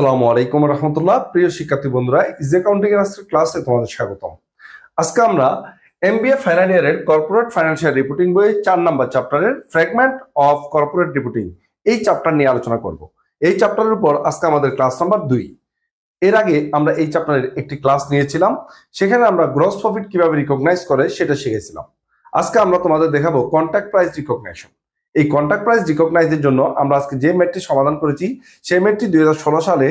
আসসালামু আলাইকুম রহমতুল্লাহ প্রিয় শিক্ষার্থী বন্ধুরা ইজি অ্যাকাউন্টিং এর আজকের ক্লাসে তোমাদের স্বাগতম আজকে আমরা এমবিএ ফাইনাল ইয়ারের কর্পোরেট ফাইন্যান্সিয়াল রিপোর্টিং বইয়ের চার নাম্বার চ্যাপ্টারের ফ্র্যাগমেন্ট অফ কর্পোরেট রিপোর্টিং এই চ্যাপ্টার নিয়ে আলোচনা করব এই চ্যাপ্টারের উপর আজকে আমাদের ক্লাস নাম্বার দুই এর আগে আমরা এই চ্যাপ্টারের একটি ক্লাস নিয়েছিলাম সেখানে আমরা গ্রস প্রফিট কিভাবে রিকগনাইজ করে সেটা শিখেছিলাম আজকে আমরা তোমাদের দেখাবো কন্ট্যাক্ট প্রাইস রিকগনাইশন এই কন্ট্রাক্ট প্রাইস রিকগনাইজের জন্য আমরা আজকে যে ম্যাটটি সমাধান করেছি সেই ম্যাটটি দুই সালে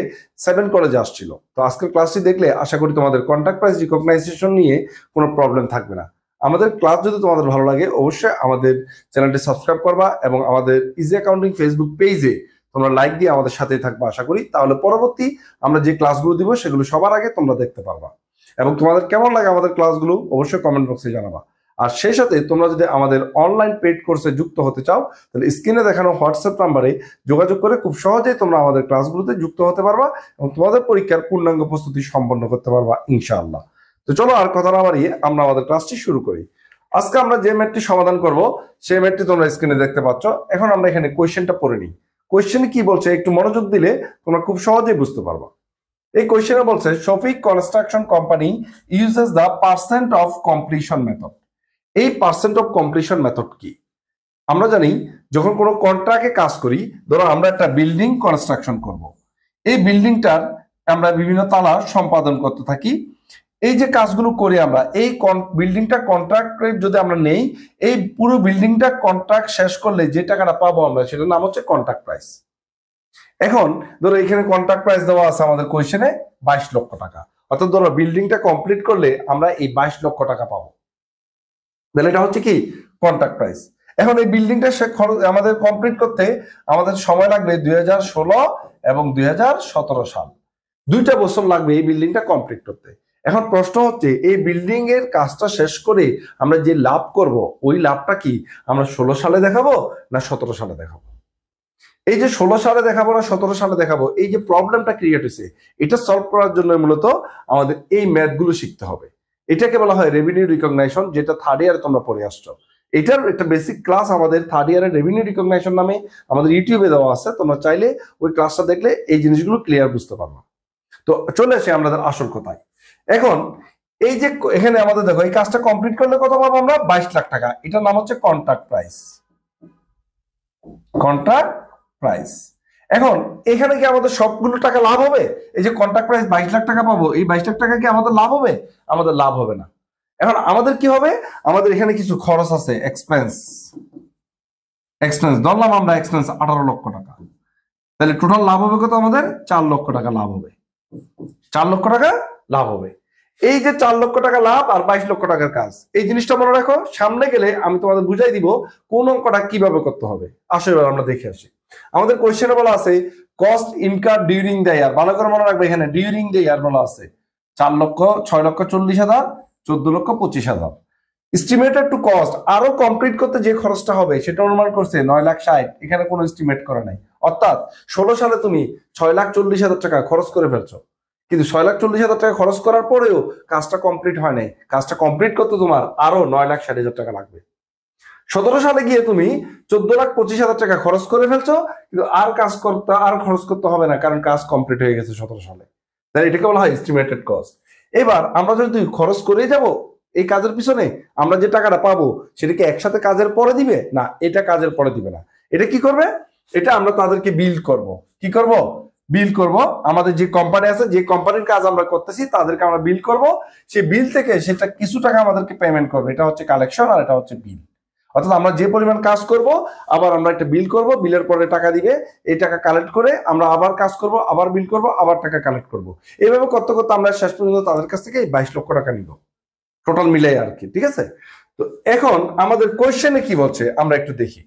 সেভেন কলেজে আসছিল তো আজকের ক্লাসটি দেখলে আশা করি তোমাদের কন্ট্রাক্ট প্রাইস রিকগনাইজেশন নিয়ে কোনো প্রবলেম থাকবে না আমাদের ক্লাস যদি তোমাদের ভালো লাগে অবশ্যই আমাদের চ্যানেলটি সাবস্ক্রাইব করবা এবং আমাদের ইজি অ্যাকাউন্টিং ফেসবুক পেজে তোমরা লাইক দিয়ে আমাদের সাথে থাকবা আশা করি তাহলে পরবর্তী আমরা যে ক্লাসগুলো দিব সেগুলো সবার আগে তোমরা দেখতে পারবা এবং তোমাদের কেমন লাগে আমাদের ক্লাসগুলো অবশ্যই কমেন্ট বক্সে জানাবা আর সেই সাথে তোমরা যদি আমাদের অনলাইন পেড কোর্সে যুক্ত হতে চাও তাহলে স্ক্রিনে দেখানো হোয়াটসঅ্যাপ নাম্বারে যোগাযোগ করে খুব সহজেই তোমরা আমাদের ক্লাসগুলোতে যুক্ত হতে পারবা এবং তোমাদের পরীক্ষার পূর্ণাঙ্গ প্রস্তুতি সম্পন্ন করতে পারবা ইনশাআল্লাহ তো চলো আর কথা না বাড়িয়ে আমরা আমাদের ক্লাসটি শুরু করি আজকে আমরা যে ম্যাটটি সমাধান করব সেই ম্যাটটি তোমরা স্ক্রিনে দেখতে পাচ্ছ এখন আমরা এখানে কোয়েশ্চেনটা পড়ে নিই কোয়েশ্চেন কি বলছে একটু মনোযোগ দিলে তোমরা খুব সহজেই বুঝতে পারবা এই কোয়েশ্চেনে বলছে Shafiq construction company uses the percent of completion method এই পার্সেন্ট অফ কমপ্লিশন মেথড কি আমরা জানি যখন কোনো কন্ট্রাক্টে কাজ করি ধরো আমরা একটা বিল্ডিং কনস্ট্রাকশন করব। এই বিল্ডিংটার আমরা বিভিন্ন তালা সম্পাদন করতে থাকি এই যে কাজগুলো করি আমরা এই বিল্ডিংটা কন্ট্রাক্ট যদি আমরা নেই এই পুরো বিল্ডিংটা কন্ট্রাক্ট শেষ করলে যে টাকাটা পাবো আমরা সেটার নাম হচ্ছে কন্ট্রাক্ট প্রাইস এখন ধরো এখানে কন্ট্রাক্ট প্রাইস দেওয়া আছে আমাদের কোয়েশনে বাইশ লক্ষ টাকা অর্থাৎ ধরো বিল্ডিংটা কমপ্লিট করলে আমরা এই বাইশ লক্ষ টাকা পাবো তাহলে এটা হচ্ছে কি কন্ট্রাক্ট প্রাইস এখন এই বিল্ডিংটা সে খরচ আমাদের কমপ্লিট করতে আমাদের সময় লাগবে দুই এবং দুই সাল দুইটা বছর লাগবে এই বিল্ডিংটা কমপ্লিট করতে এখন প্রশ্ন হচ্ছে এই বিল্ডিং এর কাজটা শেষ করে আমরা যে লাভ করব ওই লাভটা কি আমরা ষোলো সালে দেখাবো না সতেরো সালে দেখাবো এই যে ষোলো সালে দেখাবো না সতেরো সালে দেখাবো এই যে প্রবলেমটা ক্রিয়েট হয়েছে এটা সলভ করার জন্য মূলত আমাদের এই ম্যাথগুলো শিখতে হবে এটাকে বলা হয় রেভিনিউ রিকগনাইশন যেটা থার্ড ইয়ারে তোমরা পড়ে আসছো এটার একটা বেসিক ক্লাস আমাদের থার্ড ইয়ারে রেভিনিউ রিকগনাইশন নামে আমাদের ইউটিউবে দেওয়া আছে তোমরা চাইলে ওই ক্লাসটা দেখলে এই জিনিসগুলো ক্লিয়ার বুঝতে পারবো তো চলে আসে আমাদের আসল কথায় এখন এই যে এখানে আমাদের দেখো এই কাজটা কমপ্লিট করলে কত পাবো আমরা বাইশ লাখ টাকা এটার নাম হচ্ছে কন্ট্রাক্ট প্রাইস কন্ট্রাক্ট প্রাইস এখন এখানে কি আমাদের সবগুলো টাকা লাভ হবে এই যে কন্ট্রাক্ট প্রাইস বাইশ লাখ টাকা পাবো এই বাইশ লাখ টাকা কি আমাদের লাভ হবে আমাদের লাভ হবে না এখন আমাদের কি হবে আমাদের এখানে কিছু খরচ আছে এক্সপেন্স এক্সপেন্স ধরলাম আমরা এক্সপেন্স আঠারো লক্ষ টাকা তাহলে টোটাল লাভ হবে কত আমাদের চার লক্ষ টাকা লাভ হবে চার লক্ষ টাকা লাভ হবে এই যে চার লক্ষ টাকা লাভ আর বাইশ লক্ষ টাকার কাজ এই জিনিসটা মনে রাখো সামনে গেলে আমি তোমাদের বুঝাই দিব কোন অঙ্কটা কিভাবে করতে হবে আসো এবার আমরা দেখে আসি আমাদের কোয়েশ্চেনে বলা আছে cost incurred during the year ভালো করে মনে রাখবে এখানে ডিউরিং দ্য ইয়ার বলা আছে চার লক্ষ ছয় লক্ষ চল্লিশ হাজার চোদ্দ লক্ষ পঁচিশ হাজার এস্টিমেটেড টু কস্ট আরো কমপ্লিট করতে যে খরচটা হবে সেটা অনুমান করছে নয় লাখ ষাট এখানে কোনো এস্টিমেট করা নাই অর্থাৎ ষোলো সালে তুমি ছয় লাখ চল্লিশ হাজার টাকা খরচ করে ফেলছো কিন্তু ছয় লাখ চল্লিশ হাজার টাকা খরচ করার পরেও কাজটা কমপ্লিট হয় নাই কাজটা কমপ্লিট করতে তোমার আরো নয় লাখ ষাট হাজার টাকা লাগবে সতেরো সালে গিয়ে তুমি চোদ্দ লাখ পঁচিশ হাজার টাকা খরচ করে ফেলছো কিন্তু আর কাজ করতে আর খরচ করতে হবে না কারণ কাজ কমপ্লিট হয়ে গেছে সতেরো সালে তাহলে এটাকে বলা হয় এস্টিমেটেড কস্ট এবার আমরা যদি খরচ করেই যাব এই কাজের পিছনে আমরা যে টাকাটা পাবো সেটাকে একসাথে কাজের পরে দিবে না এটা কাজের পরে দিবে না এটা কি করবে এটা আমরা তাদেরকে বিল করব কি করব বিল করব আমাদের যে কোম্পানি আছে যে কোম্পানির কাজ আমরা করতেছি তাদেরকে আমরা বিল করব সে বিল থেকে সেটা কিছু টাকা আমাদেরকে পেমেন্ট করবে এটা হচ্ছে কালেকশন আর এটা হচ্ছে বিল অর্থাৎ আমরা যে পরিমাণ কাজ করব আবার আমরা একটা বিল করব বিলের পরে টাকা দিবে এই টাকা কালেক্ট করে আমরা আবার কাজ করব আবার বিল করব আবার টাকা কালেক্ট করব এইভাবে করতে করতে আমরা শেষ পর্যন্ত তাদের কাছ থেকে এই বাইশ লক্ষ টাকা নিব টোটাল মিলাই আর কি ঠিক আছে তো এখন আমাদের কোয়েশ্চেনে কি বলছে আমরা একটু দেখি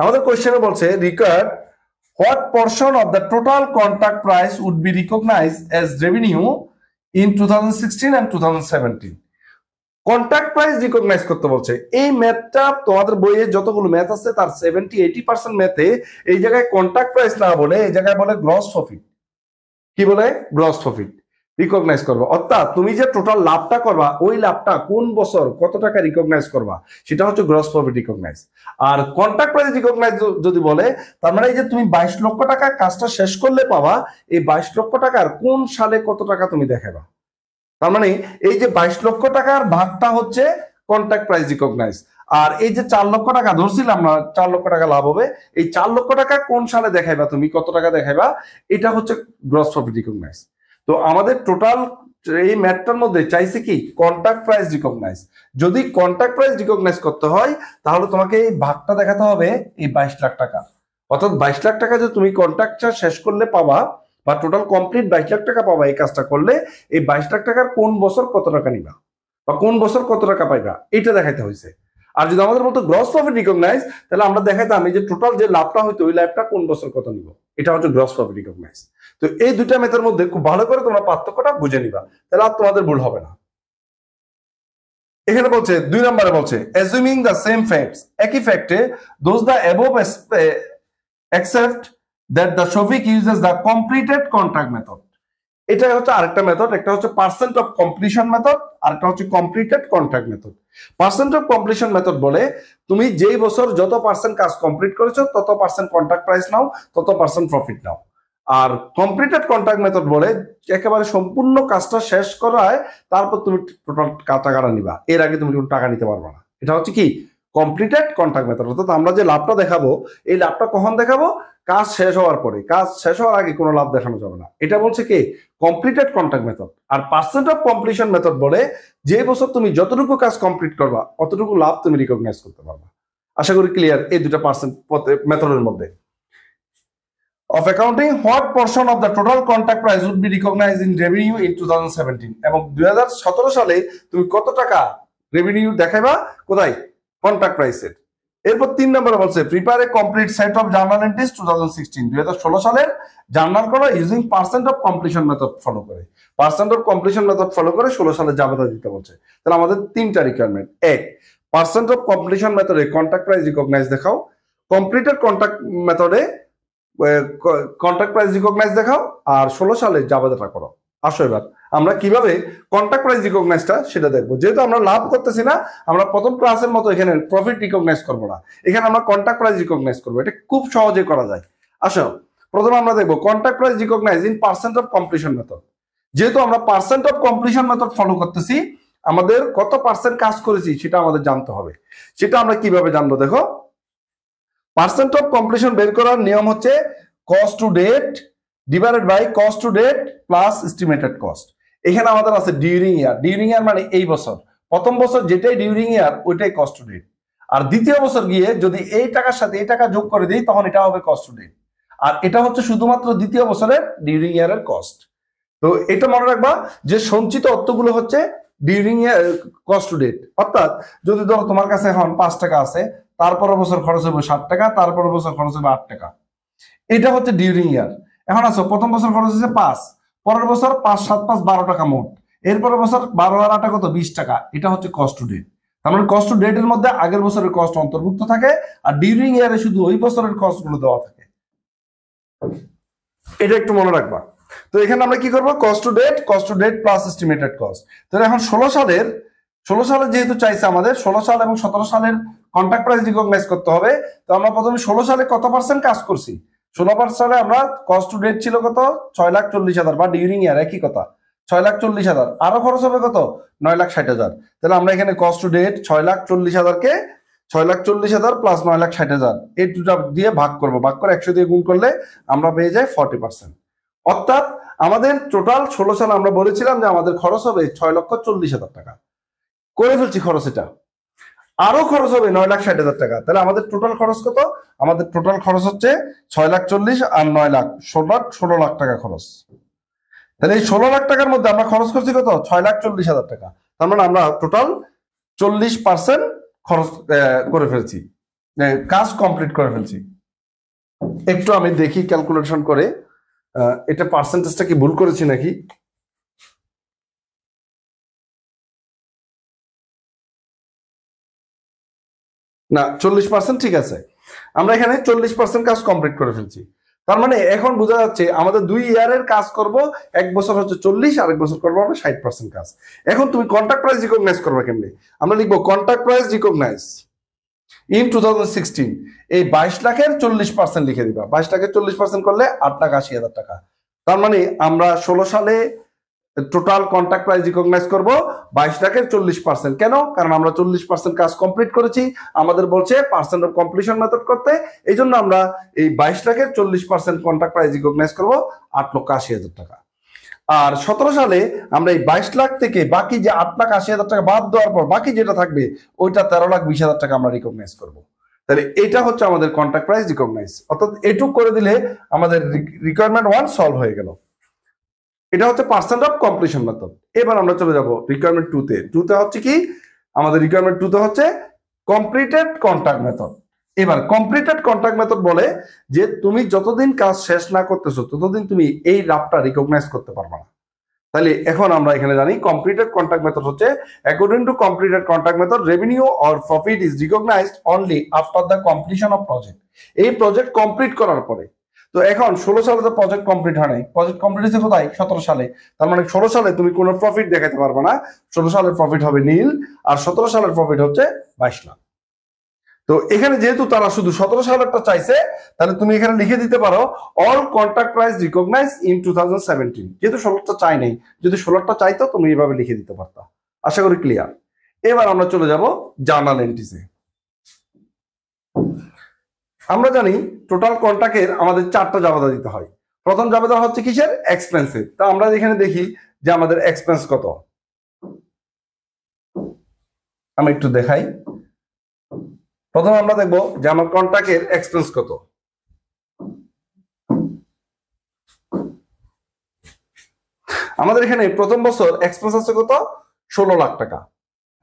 আমাদের কোয়েশ্চেনে বলছে required what portion of the total contract price would be recognize as revenue in two thousand sixteen and two thousand seventeen contract price recognize করতে বলছে এই ম্যাথটা তোমাদের বইয়ে যতগুলো ম্যাথ আছে তার সেভেন্টি এইটি পার্সেন্ট ম্যাথে এই জায়গায় কন্ট্রাক্ট প্রাইস না বলে এই জায়গায় বলে গ্রস প্রফিট কি বলে গ্রস প্রফিট রিকগনাইজ করবা অর্থাৎ তুমি যে টোটাল লাভটা করবা ওই লাভটা কোন বছর কত টাকা রিকগনাইজ করবা সেটা হচ্ছে গ্রস প্রফিট রিকগনাইজ আর কন্ট্রাক্ট প্রাইস রিকগনাইজ যদি বলে তার মানে এই যে তুমি বাইশ লক্ষ টাকা কাজটা শেষ করলে পাবা এই বাইশ লক্ষ টাকার কোন সালে কত টাকা তুমি দেখাবা তার মানে এই যে বাইশ লক্ষ টাকার ভাগটা হচ্ছে কন্ট্রাক্ট প্রাইস রিকগনাইজ আর এই যে চার লক্ষ টাকা ধরছিলাম না চার লক্ষ টাকা লাভ হবে এই চার লক্ষ টাকা কোন সালে দেখাইবা তুমি কত টাকা দেখাইবা এটা হচ্ছে গ্রস প্রফিট রিকগনাইজ তো আমাদের টোটাল এই ম্যাটটার মধ্যে চাইছে কি কন্ট্রাক্ট প্রাইস রিকগনাইজ যদি কন্ট্রাক্ট প্রাইস রিকগনাইজ করতে হয় তাহলে তোমাকে এই ভাগটা দেখাতে হবে এই বাইশ লাখ টাকা অর্থাৎ বাইশ লাখ টাকা যে তুমি কন্ট্রাক্টটা শেষ করলে পাবা বা টোটাল কমপ্লিট বাইশ লাখ টাকা পাবা এই কাজটা করলে এই বাইশ লাখ টাকার কোন বছর কত টাকা নিবা বা কোন বছর কত টাকা পাইবা এটা দেখাইতে হয়েছে আর যদি আমাদের বলতো গ্রস প্রফিট রিকগনাইজ তাহলে আমরা দেখাইতাম এই যে টোটাল যে লাভটা হইতো ওই লাভটা কোন বছর কত নিব এটা হচ্ছে গ্রস প্রফিট রিকগনাইজ তো এই দুটা মেথের মধ্যে খুব ভালো করে তোমরা পার্থক্যটা বুঝে নিবা তাহলে আর তোমাদের ভুল হবে না এখানে বলছে দুই নম্বরে বলছে অ্যাজুমিং দ্য সেম ফ্যাক্টস একই ফ্যাক্টে those the above accept that the Shovik uses the completed contract method. এটা হচ্ছে আরেকটা মেথড একটা হচ্ছে পার্সেন্ট অফ কমপ্লিশন মেথড আরেকটা হচ্ছে completed contract method percent of completion method বলে তুমি যেই বছর যত পার্সেন্ট কাজ কমপ্লিট করেছো তত পার্সেন্ট কন্ট্রাক্ট প্রাইস নাও তত পার্সেন্ট প্রফিট নাও আর কমপ্লিটেড কন্ট্রাক্ট মেথড বলে একেবারে সম্পূর্ণ কাজটা শেষ করায় তারপর তুমি টোটাল টাকাটা নিবা এর আগে তুমি কোনো টাকা নিতে পারবা না এটা হচ্ছে কি কমপ্লিটেড কন্ট্রাক্ট মেথড অর্থাৎ আমরা যে লাভটা দেখাবো এই লাভটা কখন দেখাবো কাজ শেষ হওয়ার পরে কাজ শেষ হওয়ার আগে কোনো লাভ দেখানো যাবে না এটা বলছে কি কমপ্লিটেড কন্ট্রাক্ট মেথড আর পার্সেন্ট অফ কমপ্লিশন মেথড বলে যে বছর তুমি যতটুকু কাজ কমপ্লিট করবা অতটুকু লাভ তুমি রিকগনাইজ করতে পারবা আশা করি ক্লিয়ার এই দুটা পার্সেন্ট মেথডের মধ্যে of accounting what portion of the total contract price would be recognize in revenue in two thousand এবং দুই সালে তুমি কত টাকা রেভিনিউ দেখাইবা কোথায় কন্ট্রাক্ট প্রাইসের এরপর তিন নম্বরে বলছে prepare a complete set of journal entries two thousand দুই হাজার ষোলো সালের জার্নাল করা using percent of completion method follow করে percent of completion method follow করে ষোলো সালে জাবেদা দিতে বলছে তাহলে আমাদের তিনটা রিকোয়ারমেন্ট এক পার্সেন্ট অফ কমপ্লিশন মেথডে কন্ট্রাক্ট প্রাইস রিকগনাইজ দেখাও কমপ্লিটেড কন্ট্রাক্ট মেথডে কন্ট্রাক্ট প্রাইস রিকগনাইজ দেখাও আর ষোলো সালে জাবেদাটা করো আসো এবার আমরা কিভাবে কন্ট্রাক্ট প্রাইস রিকগনাইজটা সেটা দেখবো যেহেতু আমরা লাভ করতেছি না আমরা প্রথম ক্লাসের মতো এখানে প্রফিট রিকগনাইজ করবো না এখানে আমরা কন্ট্রাক্ট প্রাইস রিকগনাইজ করবো এটা খুব সহজে করা যায় আসো প্রথমে আমরা দেখবো contract price recognize in percent of completion method যেহেতু আমরা percent of completion method follow করতেছি আমাদের কত পার্সেন্ট কাজ করেছি সেটা আমাদের জানতে হবে সেটা আমরা কিভাবে জানবো দেখো পার্সেন্ট অফ কমপ্লিশন বের করার নিয়ম হচ্ছে cost to date divided by cost to date plus estimated cost এখানে আমাদের আছে ডিউরিং ইয়ার ডিউরিং ইয়ার মানে এই বছর প্রথম বছর যেটাই ডিউরিং ইয়ার ওইটাই কস্ট ডেট আর দ্বিতীয় বছর গিয়ে যদি এই টাকার সাথে এই টাকা যোগ করে দিই তখন এটা হবে কস্ট ডেট আর এটা হচ্ছে শুধুমাত্র দ্বিতীয় বছরের ডিউরিং ইয়ারের কস্ট তো এটা মনে রাখবা যে সঞ্চিত অর্থগুলো হচ্ছে ডিউরিং কস্ট টু ডেট অর্থাৎ যদি ধরো তোমার কাছে এখন পাঁচ টাকা আছে তারপর বছর খরচ হবে সাত টাকা তারপর বছর খরচ হবে আট টাকা এটা হচ্ছে ডিউরিং ইয়ার এখন আসো প্রথম বছর খরচ হচ্ছে পাঁচ পরের বছর পাঁচ সাত পাঁচ বারো টাকা মোট এরপরের বছর বারো আর আটা কত বিশ টাকা এটা হচ্ছে কস্ট টু ডেট তার মানে কস্ট টু ডেটের মধ্যে আগের বছরের কস্ট অন্তর্ভুক্ত থাকে আর ডিউরিং ইয়ারে শুধু ওই বছরের কস্টগুলো দেওয়া থাকে এটা একটু মনে রাখবা তো এখানে আমরা কি করবো cost to date cost to date plus estimated cost তো এখন ষোলো সালের ষোলো সালে যেহেতু চাইছে আমাদের ষোলো সাল এবং সতেরো সালের কন্ট্রাক্ট প্রাইস রিকগনাইজ করতে হবে তো আমরা প্রথমে ষোলো সালে কত পার্সেন্ট কাজ করছি ষোলো পার্সেন্টে আমরা কস্ট টু ডেট ছিল কত ছয় লাখ চল্লিশ হাজার বা ডিউরিং ইয়ার একই কথা ছয় লাখ চল্লিশ হাজার আরও খরচ হবে কত নয় লাখ ষাট হাজার তাহলে আমরা এখানে কস্ট টু ডেট ছয় লাখ চল্লিশ হাজারকে ছয় লাখ চল্লিশ হাজার প্লাস নয় লাখ ষাট হাজার এই দুটা দিয়ে ভাগ করবো ভাগ করে একশো দিয়ে গুণ করলে আমরা পেয়ে যাই ফর্টি পার্সেন্ট অর্থাৎ আমাদের টোটাল ষোলো সাল আমরা বলেছিলাম যে আমাদের খরচ হবে ছয় লক্ষ চল্লিশ হাজার টাকা করে ফেলছি খরচ এটা আরো খরচ হবে নয় লাখ ষাট হাজার টাকা তাহলে আমাদের টোটাল খরচ কত আমাদের টোটাল খরচ হচ্ছে ছয় লাখ চল্লিশ আর নয় লাখ ষোলো ষোলো লাখ টাকা খরচ তাহলে এই ষোলো লাখ টাকার মধ্যে আমরা খরচ করছি কত ছয় লাখ চল্লিশ হাজার টাকা তার মানে আমরা টোটাল চল্লিশ পার্সেন্ট খরচ করে ফেলছি কাজ কমপ্লিট করে ফেলছি একটু আমি দেখি ক্যালকুলেশন করে এটা পার্সেন্টেজটা কি ভুল করেছি নাকি না চল্লিশ পার্সেন্ট ঠিক আছে আমরা এখানে চল্লিশ পার্সেন্ট কাজ কমপ্লিট করে ফেলছি তার মানে এখন বোঝা যাচ্ছে আমাদের দুই ইয়ারের কাজ করব এক বছর হচ্ছে চল্লিশ আর এক বছর করবো আমরা ষাট পার্সেন্ট কাজ এখন তুমি কন্ট্রাক্ট প্রাইস রিকগনাইজ করবে কেমনি আমরা লিখবো contract price recognize in two এই বাইশ লাখের চল্লিশ পার্সেন্ট লিখে দিবা বাইশ লাখের চল্লিশ পার্সেন্ট করলে আট লাখ আশি হাজার টাকা তার মানে আমরা ষোলো সালে টোটাল কন্ট্রাক্ট প্রাইস রিকগনাইজ করব বাইশ লাখের চল্লিশ পার্সেন্ট কেন কারণ আমরা চল্লিশ পার্সেন্ট কাজ কমপ্লিট করেছি আমাদের বলছে পার্সেন্ট অফ কমপ্লিশন মেথড করতে এই জন্য আমরা এই বাইশ লাখের চল্লিশ পার্সেন্ট কন্ট্রাক্ট প্রাইস রিকগনাইজ করবো আট লক্ষ আশি হাজার টাকা আর সতেরো সালে আমরা এই বাইশ লাখ থেকে বাকি যে আট লাখ আশি হাজার টাকা বাদ দেওয়ার পর বাকি যেটা থাকবে ওইটা তেরো লাখ বিশ হাজার টাকা আমরা রিকগনাইজ করবো তাহলে এটা হচ্ছে আমাদের কন্ট্রাক্ট প্রাইস রিকগনাইজ অর্থাৎ এটুক করে দিলে আমাদের রিকোয়ারমেন্ট ওয়ান সলভ হয়ে গেল এটা হচ্ছে পার্সেন্ট অফ কমপ্লিশন মেথড এবার আমরা চলে যাব রিকোয়ারমেন্ট টু তে হচ্ছে কি আমাদের রিকোয়ারমেন্ট টু তে হচ্ছে কমপ্লিটেড কন্ট্রাক্ট মেথড এবার কমপ্লিটেড কন্ট্রাক্ট মেথড বলে যে তুমি যতদিন কাজ শেষ না করতেছো ততদিন তুমি এই রাফটা রিকগনাইজ করতে পারবে না তাহলে এখন আমরা এখানে জানি কমপ্লিটেড কন্ট্রাক্ট মেথড হচ্ছে according to completed contract method revenue or profit is recognized only after the completion of project এই প্রজেক্ট কমপ্লিট করার পরে তো এখন ষোলো সালে তো প্রজেক্ট কমপ্লিট হয় নাই প্রজেক্ট কমপ্লিট হয়েছে কোথায় সতেরো সালে তার মানে ষোলো সালে তুমি কোনো প্রফিট দেখাতে পারবে না ষোলো সালের প্রফিট হবে নীল আর সতেরো সালের প্রফিট হচ্ছে বাইশ লাখ তো এখানে যেহেতু তারা শুধু সতেরো সালেরটা চাইছে তাহলে তুমি এখানে লিখে দিতে পারো all contract price recognize in two thousand seventeen যেহেতু ষোলোটা চাই নাই যদি ষোলোটা চাইতো তুমি এভাবে লিখে দিতে পারতো আশা করি ক্লিয়ার এবার আমরা চলে যাব জার্নাল এন্ট্রিসে আমরা জানি টোটাল কন্ট্রাক্টের আমাদের চারটা জাবেদা দিতে হয় প্রথম জাবেদা হচ্ছে কিসের এক্সপেন্সিভ তা আমরা এখানে দেখি যে আমাদের এক্সপেন্স কত আমি একটু দেখাই প্রথমে আমরা দেখব যে আমার কন্ট্রাক্টের এক্সপেন্স কত আমাদের এখানে প্রথম বছর এক্সপেন্স আছে কত ষোলো লাখ টাকা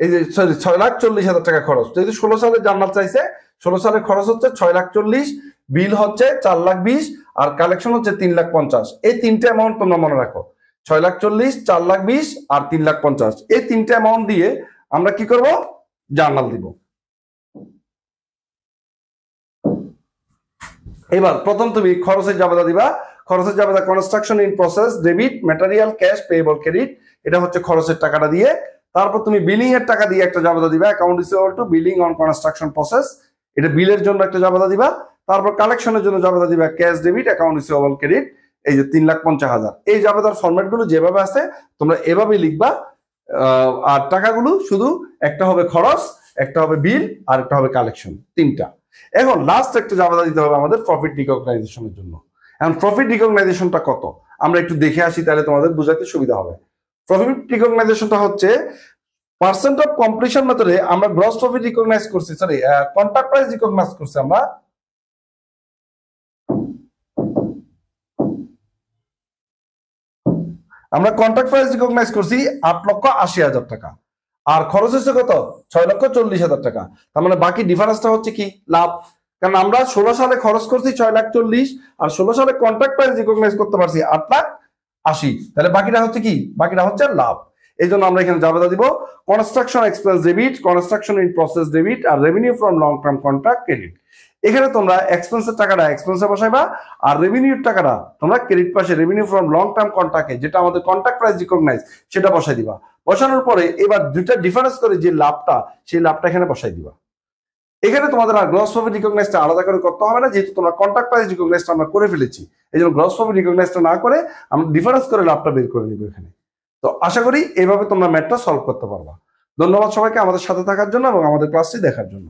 এই যে সরি ছয় লাখ চল্লিশ হাজার টাকা খরচ যদি ষোলো সালে জান্নাত চাইছে ষোলো সালের খরচ হচ্ছে ছয় লাখ চল্লিশ বিল হচ্ছে চার লাখ বিশ আর কালেকশন হচ্ছে তিন লাখ পঞ্চাশ এই তিনটে অ্যামাউন্ট তোমরা মনে রাখো ছয় লাখ চল্লিশ চার লাখ বিশ আর তিন লাখ পঞ্চাশ এই তিনটে অ্যামাউন্ট দিয়ে আমরা কি করব জার্নাল দিব এবার প্রথম তুমি খরচের জাবেদা দিবা খরচের জাবেদা construction in process debit material cash payable credit এটা হচ্ছে খরচের টাকাটা দিয়ে তারপর তুমি বিলিং এর টাকা দিয়ে একটা জবাদা দিবা account receivable to billing on construction process এটা বিলের জন্য একটা জবাদা দিবা তারপর কালেকশনের জন্য জবাদা দিবা cash debit account receivable credit এই যে তিন লাখ পঞ্চাশ হাজার এই জবাদার ফরম্যাট গুলো যেভাবে আছে তোমরা এভাবে লিখবা আর টাকাগুলো শুধু একটা হবে খরচ একটা হবে বিল আর একটা হবে কালেকশন তিনটা এখন লাস্ট একটা জাবাদা দিতে হবে আমাদের প্রফিট রিকগনাইজেশনের জন্য এখন প্রফিট রিকগনাইজেশনটা কত আমরা একটু দেখে আসি তাহলে তোমাদের বোঝাতে সুবিধা হবে প্রফিট রিকগনাইজেশনটা হচ্ছে পার্সেন্ট অফ কমপ্লিশন মেথডে আমরা গ্রস প্রফিট রিকগনাইজ করছি সরি কন্ট্রাক্ট প্রাইস রিকগনাইজ করছি আমরা আমরা কন্ট্রাক্ট প্রাইস রিকগনাইজ করছি আট লক্ষ আশি হাজার টাকা আর খরচ হচ্ছে কত ছয় লক্ষ চল্লিশ হাজার টাকা তার মানে বাকি ডিফারেন্সটা হচ্ছে কি লাভ কারণ আমরা ষোলো সালে খরচ করছি ছয় লাখ চল্লিশ আর ষোলো সালে কন্ট্রাক্ট প্রাইস রিকগনাইজ করতে পারছি আট লাখ আশি তাহলে বাকিটা হচ্ছে কি বাকিটা হচ্ছে লাভ এই জন্য আমরা এখানে জাবেদা দিব construction expense debit construction in process debit আর revenue from long term contract credit এখানে তোমরা এক্সপেন্সের টাকাটা এক্সপেন্সে বসাইবা আর রেভিনিউর টাকাটা তোমরা ক্রেডিট পাশে রেভিনিউ ফ্রম লং টার্ম কন্ট্রাক্টে যেটা আমাদের কন্ট্রাক্ট প্রাইস রিকগনাইজ সেটা বসাই দিবা বসানোর পরে এবার দুটা ডিফারেন্স করে যে লাভটা সেই লাভটা এখানে বসাই দিবা এখানে তোমাদের আর গ্রস প্রফিট রিকগনাইজটা আলাদা করে করতে হবে না যেহেতু তোমরা কন্ট্রাক্ট প্রাইস রিকগনাইজটা আমরা করে ফেলেছি এই জন্য গ্রস প্রফিট রিকগনাইজটা না করে আমরা ডিফারেন্স করে লাভটা বের করে নিব এখানে তো আশা করি এইভাবে তোমরা ম্যাথটা সলভ করতে পারবা ধন্যবাদ সবাইকে আমাদের সাথে থাকার জন্য এবং আমাদের ক্লাসটি দেখার জন্য